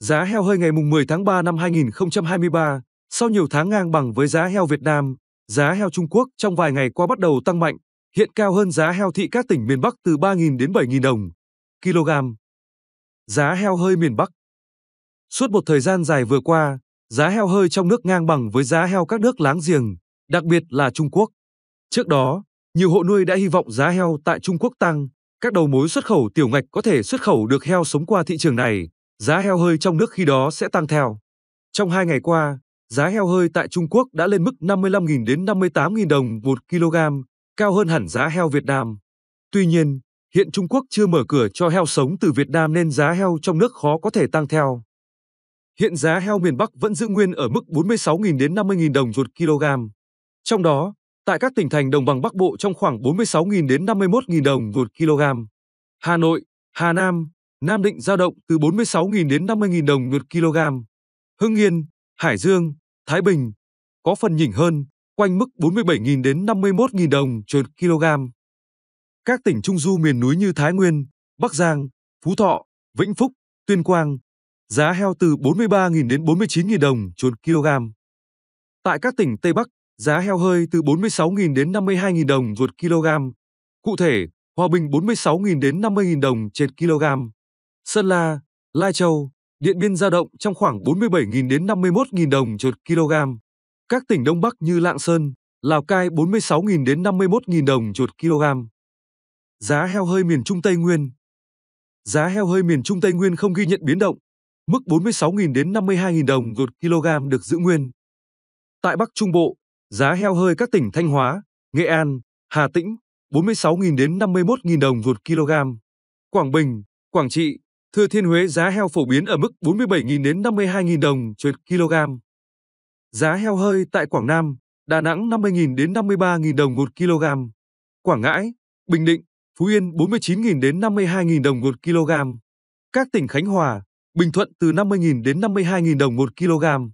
Giá heo hơi ngày 10 tháng 3 năm 2023, sau nhiều tháng ngang bằng với giá heo Việt Nam, giá heo Trung Quốc trong vài ngày qua bắt đầu tăng mạnh, hiện cao hơn giá heo thị các tỉnh miền Bắc từ 3.000 đến 7.000 đồng kg. Giá heo hơi miền Bắc Suốt một thời gian dài vừa qua, giá heo hơi trong nước ngang bằng với giá heo các nước láng giềng, đặc biệt là Trung Quốc. Trước đó, nhiều hộ nuôi đã hy vọng giá heo tại Trung Quốc tăng, các đầu mối xuất khẩu tiểu ngạch có thể xuất khẩu được heo sống qua thị trường này giá heo hơi trong nước khi đó sẽ tăng theo. Trong hai ngày qua, giá heo hơi tại Trung Quốc đã lên mức 55.000 đến 58.000 đồng một kg, cao hơn hẳn giá heo Việt Nam. Tuy nhiên, hiện Trung Quốc chưa mở cửa cho heo sống từ Việt Nam nên giá heo trong nước khó có thể tăng theo. Hiện giá heo miền Bắc vẫn giữ nguyên ở mức 46.000 đến 50.000 đồng một kg. Trong đó, tại các tỉnh thành đồng bằng Bắc Bộ trong khoảng 46.000 đến 51.000 đồng một kg. Hà Nội, Hà Nam, Nam Định giao động từ 46.000 đến 50.000 đồng một kg. Hưng Yên, Hải Dương, Thái Bình có phần nhỉnh hơn, quanh mức 47.000 đến 51.000 đồng một kg. Các tỉnh trung du miền núi như Thái Nguyên, Bắc Giang, Phú Thọ, Vĩnh Phúc, Tuyên Quang, giá heo từ 43.000 đến 49.000 đồng một kg. Tại các tỉnh Tây Bắc, giá heo hơi từ 46.000 đến 52.000 đồng một kg. Cụ thể, Hòa Bình 46.000 đến 50.000 đồng trên kg. Sơn La, Lai Châu, Điện Biên dao động trong khoảng 47.000 đến 51.000 đồng một kg. Các tỉnh Đông Bắc như Lạng Sơn, Lào Cai 46.000 đến 51.000 đồng một kg. Giá heo hơi miền Trung Tây Nguyên Giá heo hơi miền Trung Tây Nguyên không ghi nhận biến động, mức 46.000 đến 52.000 đồng một kg được giữ nguyên. Tại Bắc Trung Bộ, giá heo hơi các tỉnh Thanh Hóa, Nghệ An, Hà Tĩnh 46.000 đến 51.000 đồng một kg. Quảng Bình, Quảng Trị Thừa Thiên Huế giá heo phổ biến ở mức 47.000 đến 52.000 đồng trên kg. Giá heo hơi tại Quảng Nam, Đà Nẵng 50.000 đến 53.000 đồng một kg. Quảng Ngãi, Bình Định, Phú Yên 49.000 đến 52.000 đồng một kg. Các tỉnh Khánh Hòa, Bình Thuận từ 50.000 đến 52.000 đồng một kg.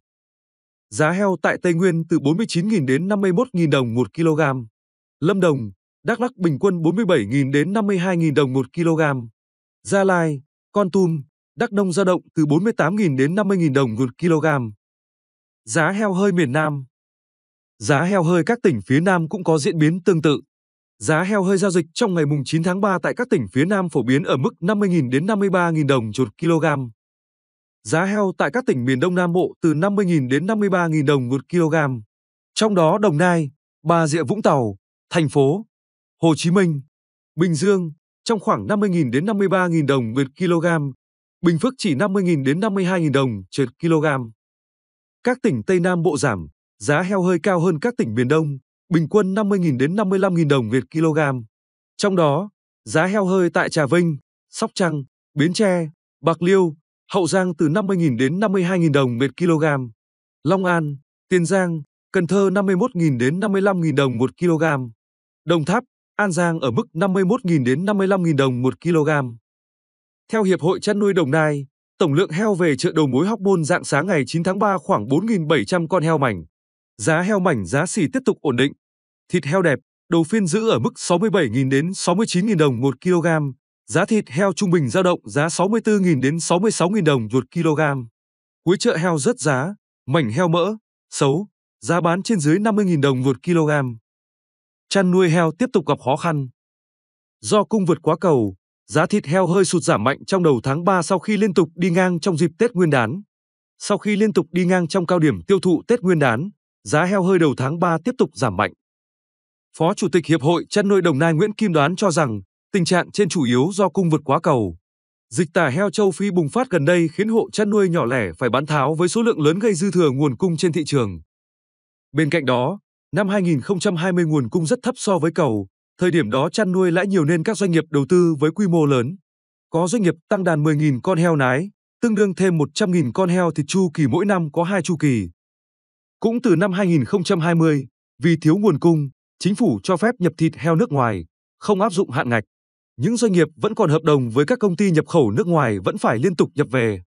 Giá heo tại Tây Nguyên từ 49.000 đến 51.000 đồng một kg. Lâm Đồng, Đắk Lắk bình quân 47.000 đến 52.000 đồng một kg. Gia Lai, con tum, đắk nông dao động từ 48.000 đến 50.000 đồng một kg. Giá heo hơi miền Nam Giá heo hơi các tỉnh phía Nam cũng có diễn biến tương tự. Giá heo hơi giao dịch trong ngày mùng 9 tháng 3 tại các tỉnh phía Nam phổ biến ở mức 50.000 đến 53.000 đồng một kg. Giá heo tại các tỉnh miền Đông Nam Bộ từ 50.000 đến 53.000 đồng một kg. Trong đó Đồng Nai, Bà Rịa Vũng Tàu, thành phố Hồ Chí Minh, Bình Dương, trong khoảng 50.000 đến 53.000 đồng một kg, Bình Phước chỉ 50.000 đến 52.000 đồng trên kg. Các tỉnh Tây Nam Bộ giảm, giá heo hơi cao hơn các tỉnh miền Đông, bình quân 50.000 đến 55.000 đồng một kg. Trong đó, giá heo hơi tại Trà Vinh, Sóc Trăng, Bến Tre, Bạc Liêu, Hậu Giang từ 50.000 đến 52.000 đồng một kg. Long An, Tiền Giang, Cần Thơ 51.000 đến 55.000 đồng một kg. Đồng Tháp An Giang ở mức 51.000 đến 55.000 đồng 1 kg. Theo Hiệp hội chăn nuôi Đồng Nai, tổng lượng heo về chợ đầu mối Hóc Môn dạng sáng ngày 9 tháng 3 khoảng 4.700 con heo mảnh. Giá heo mảnh giá xỉ tiếp tục ổn định. Thịt heo đẹp, đầu phiên giữ ở mức 67.000 đến 69.000 đồng 1 kg. Giá thịt heo trung bình dao động giá 64.000 đến 66.000 đồng 1 kg. Cuối chợ heo rất giá, mảnh heo mỡ, xấu, giá bán trên dưới 50.000 đồng 1 kg chăn nuôi heo tiếp tục gặp khó khăn. Do cung vượt quá cầu, giá thịt heo hơi sụt giảm mạnh trong đầu tháng 3 sau khi liên tục đi ngang trong dịp Tết Nguyên đán. Sau khi liên tục đi ngang trong cao điểm tiêu thụ Tết Nguyên đán, giá heo hơi đầu tháng 3 tiếp tục giảm mạnh. Phó Chủ tịch Hiệp hội Chăn nuôi Đồng Nai Nguyễn Kim Đoán cho rằng, tình trạng trên chủ yếu do cung vượt quá cầu. Dịch tả heo châu Phi bùng phát gần đây khiến hộ chăn nuôi nhỏ lẻ phải bán tháo với số lượng lớn gây dư thừa nguồn cung trên thị trường. Bên cạnh đó, Năm 2020 nguồn cung rất thấp so với cầu, thời điểm đó chăn nuôi lãi nhiều nên các doanh nghiệp đầu tư với quy mô lớn. Có doanh nghiệp tăng đàn 10.000 con heo nái, tương đương thêm 100.000 con heo thịt chu kỳ mỗi năm có hai chu kỳ. Cũng từ năm 2020, vì thiếu nguồn cung, chính phủ cho phép nhập thịt heo nước ngoài, không áp dụng hạn ngạch. Những doanh nghiệp vẫn còn hợp đồng với các công ty nhập khẩu nước ngoài vẫn phải liên tục nhập về.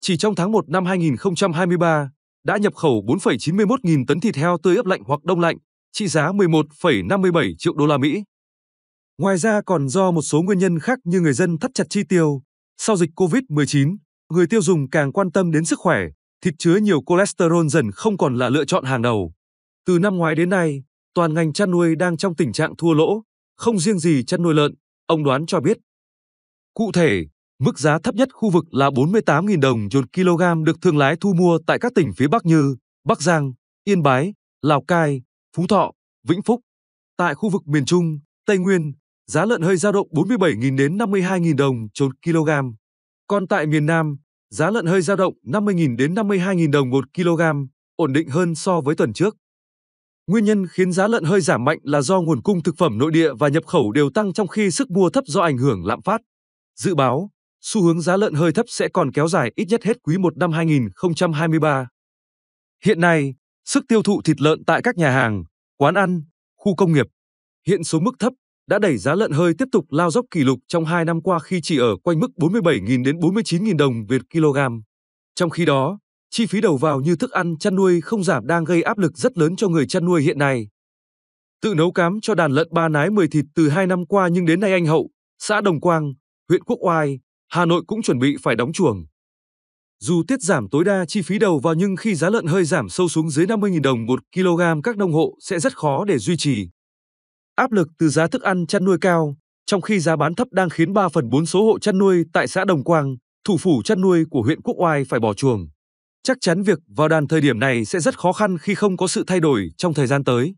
Chỉ trong tháng 1 năm 2023, đã nhập khẩu 4,91 nghìn tấn thịt heo tươi ướp lạnh hoặc đông lạnh, trị giá 11,57 triệu đô la Mỹ. Ngoài ra còn do một số nguyên nhân khác như người dân thắt chặt chi tiêu, sau dịch COVID-19, người tiêu dùng càng quan tâm đến sức khỏe, thịt chứa nhiều cholesterol dần không còn là lựa chọn hàng đầu. Từ năm ngoái đến nay, toàn ngành chăn nuôi đang trong tình trạng thua lỗ, không riêng gì chăn nuôi lợn, ông đoán cho biết. Cụ thể, Mức giá thấp nhất khu vực là 48.000 đồng trên kg được thương lái thu mua tại các tỉnh phía Bắc như Bắc Giang, Yên Bái, Lào Cai, Phú Thọ, Vĩnh Phúc. Tại khu vực miền Trung, Tây Nguyên, giá lợn hơi dao động 47.000 đến 52.000 đồng trên kg. Còn tại miền Nam, giá lợn hơi dao động 50.000 đến 52.000 đồng một kg, ổn định hơn so với tuần trước. Nguyên nhân khiến giá lợn hơi giảm mạnh là do nguồn cung thực phẩm nội địa và nhập khẩu đều tăng trong khi sức mua thấp do ảnh hưởng lạm phát. Dự báo, xu hướng giá lợn hơi thấp sẽ còn kéo dài ít nhất hết quý 1 năm 2023. Hiện nay, sức tiêu thụ thịt lợn tại các nhà hàng, quán ăn, khu công nghiệp hiện số mức thấp đã đẩy giá lợn hơi tiếp tục lao dốc kỷ lục trong 2 năm qua khi chỉ ở quanh mức 47.000 đến 49.000 đồng Việt kg. Trong khi đó, chi phí đầu vào như thức ăn chăn nuôi không giảm đang gây áp lực rất lớn cho người chăn nuôi hiện nay. Tự nấu cám cho đàn lợn ba nái 10 thịt từ 2 năm qua nhưng đến nay anh Hậu, xã Đồng Quang, huyện Quốc Oai, Hà Nội cũng chuẩn bị phải đóng chuồng. Dù tiết giảm tối đa chi phí đầu vào nhưng khi giá lợn hơi giảm sâu xuống dưới 50.000 đồng một kg các nông hộ sẽ rất khó để duy trì. Áp lực từ giá thức ăn chăn nuôi cao, trong khi giá bán thấp đang khiến 3 phần 4 số hộ chăn nuôi tại xã Đồng Quang, thủ phủ chăn nuôi của huyện Quốc Oai phải bỏ chuồng. Chắc chắn việc vào đàn thời điểm này sẽ rất khó khăn khi không có sự thay đổi trong thời gian tới.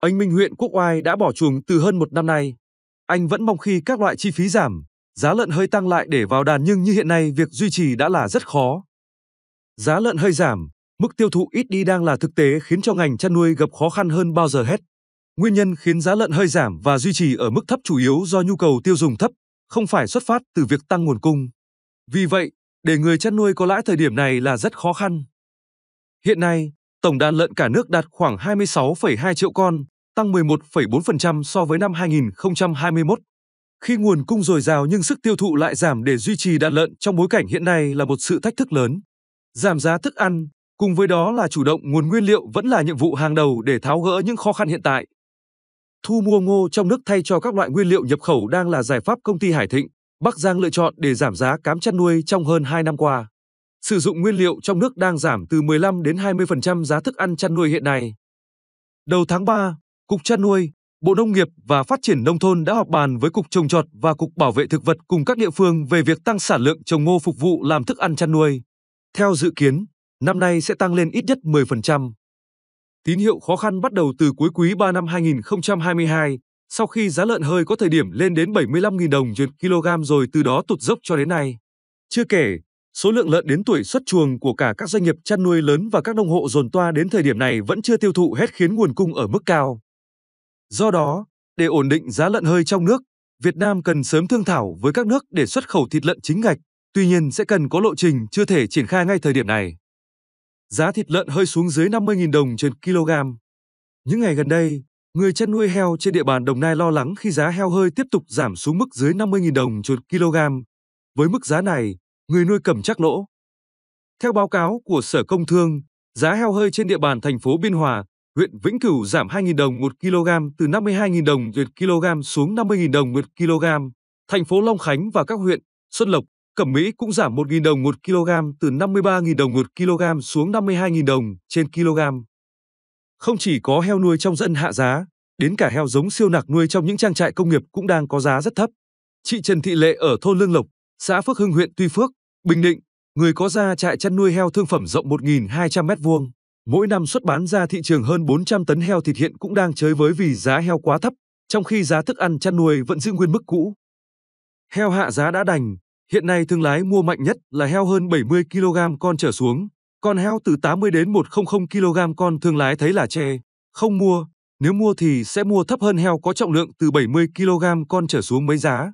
Anh Minh huyện Quốc Oai đã bỏ chuồng từ hơn một năm nay. Anh vẫn mong khi các loại chi phí giảm, giá lợn hơi tăng lại để vào đàn nhưng như hiện nay việc duy trì đã là rất khó. Giá lợn hơi giảm, mức tiêu thụ ít đi đang là thực tế khiến cho ngành chăn nuôi gặp khó khăn hơn bao giờ hết. Nguyên nhân khiến giá lợn hơi giảm và duy trì ở mức thấp chủ yếu do nhu cầu tiêu dùng thấp, không phải xuất phát từ việc tăng nguồn cung. Vì vậy, để người chăn nuôi có lãi thời điểm này là rất khó khăn. Hiện nay, tổng đàn lợn cả nước đạt khoảng 26,2 triệu con, tăng 11,4% so với năm 2021. Khi nguồn cung dồi dào nhưng sức tiêu thụ lại giảm để duy trì đàn lợn trong bối cảnh hiện nay là một sự thách thức lớn. Giảm giá thức ăn, cùng với đó là chủ động nguồn nguyên liệu vẫn là nhiệm vụ hàng đầu để tháo gỡ những khó khăn hiện tại. Thu mua ngô trong nước thay cho các loại nguyên liệu nhập khẩu đang là giải pháp công ty Hải Thịnh, Bắc Giang lựa chọn để giảm giá cám chăn nuôi trong hơn 2 năm qua. Sử dụng nguyên liệu trong nước đang giảm từ 15 đến 20% giá thức ăn chăn nuôi hiện nay. Đầu tháng 3, Cục Chăn nuôi, Bộ Nông nghiệp và Phát triển Nông thôn đã họp bàn với Cục Trồng trọt và Cục Bảo vệ Thực vật cùng các địa phương về việc tăng sản lượng trồng ngô phục vụ làm thức ăn chăn nuôi. Theo dự kiến, năm nay sẽ tăng lên ít nhất 10%. Tín hiệu khó khăn bắt đầu từ cuối quý 3 năm 2022, sau khi giá lợn hơi có thời điểm lên đến 75.000 đồng trên kg rồi từ đó tụt dốc cho đến nay. Chưa kể, số lượng lợn đến tuổi xuất chuồng của cả các doanh nghiệp chăn nuôi lớn và các nông hộ dồn toa đến thời điểm này vẫn chưa tiêu thụ hết khiến nguồn cung ở mức cao. Do đó, để ổn định giá lợn hơi trong nước, Việt Nam cần sớm thương thảo với các nước để xuất khẩu thịt lợn chính ngạch, tuy nhiên sẽ cần có lộ trình chưa thể triển khai ngay thời điểm này. Giá thịt lợn hơi xuống dưới 50.000 đồng trên kg. Những ngày gần đây, người chăn nuôi heo trên địa bàn Đồng Nai lo lắng khi giá heo hơi tiếp tục giảm xuống mức dưới 50.000 đồng trên kg. Với mức giá này, người nuôi cầm chắc lỗ. Theo báo cáo của Sở Công Thương, giá heo hơi trên địa bàn thành phố Biên Hòa huyện Vĩnh Cửu giảm 2.000 đồng 1 kg từ 52.000 đồng một kg xuống 50.000 đồng một kg. Thành phố Long Khánh và các huyện Xuân Lộc, Cẩm Mỹ cũng giảm 1.000 đồng 1 kg từ 53.000 đồng 1 kg xuống 52.000 đồng trên kg. Không chỉ có heo nuôi trong dân hạ giá, đến cả heo giống siêu nạc nuôi trong những trang trại công nghiệp cũng đang có giá rất thấp. Chị Trần Thị Lệ ở thôn Lương Lộc, xã Phước Hưng huyện Tuy Phước, Bình Định, người có gia trại chăn nuôi heo thương phẩm rộng 1.200 m2 mỗi năm xuất bán ra thị trường hơn 400 tấn heo thịt hiện cũng đang chới với vì giá heo quá thấp, trong khi giá thức ăn chăn nuôi vẫn giữ nguyên mức cũ. Heo hạ giá đã đành, hiện nay thương lái mua mạnh nhất là heo hơn 70 kg con trở xuống, còn heo từ 80 đến 100 kg con thương lái thấy là chê, không mua, nếu mua thì sẽ mua thấp hơn heo có trọng lượng từ 70 kg con trở xuống mấy giá.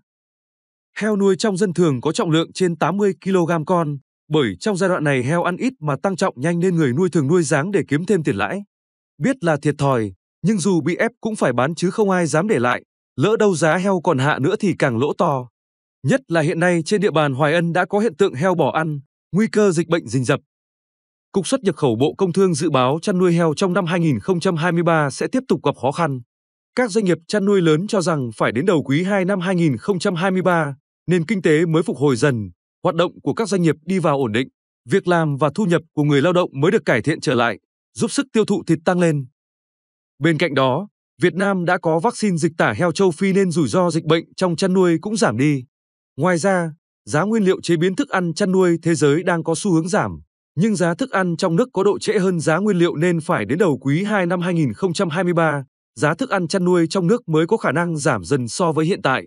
Heo nuôi trong dân thường có trọng lượng trên 80 kg con, bởi trong giai đoạn này heo ăn ít mà tăng trọng nhanh nên người nuôi thường nuôi dáng để kiếm thêm tiền lãi. Biết là thiệt thòi, nhưng dù bị ép cũng phải bán chứ không ai dám để lại, lỡ đâu giá heo còn hạ nữa thì càng lỗ to. Nhất là hiện nay trên địa bàn Hoài Ân đã có hiện tượng heo bỏ ăn, nguy cơ dịch bệnh rình rập. Cục xuất nhập khẩu Bộ Công Thương dự báo chăn nuôi heo trong năm 2023 sẽ tiếp tục gặp khó khăn. Các doanh nghiệp chăn nuôi lớn cho rằng phải đến đầu quý 2 năm 2023, nền kinh tế mới phục hồi dần, hoạt động của các doanh nghiệp đi vào ổn định, việc làm và thu nhập của người lao động mới được cải thiện trở lại, giúp sức tiêu thụ thịt tăng lên. Bên cạnh đó, Việt Nam đã có vaccine dịch tả heo châu Phi nên rủi ro dịch bệnh trong chăn nuôi cũng giảm đi. Ngoài ra, giá nguyên liệu chế biến thức ăn chăn nuôi thế giới đang có xu hướng giảm, nhưng giá thức ăn trong nước có độ trễ hơn giá nguyên liệu nên phải đến đầu quý 2 năm 2023, giá thức ăn chăn nuôi trong nước mới có khả năng giảm dần so với hiện tại.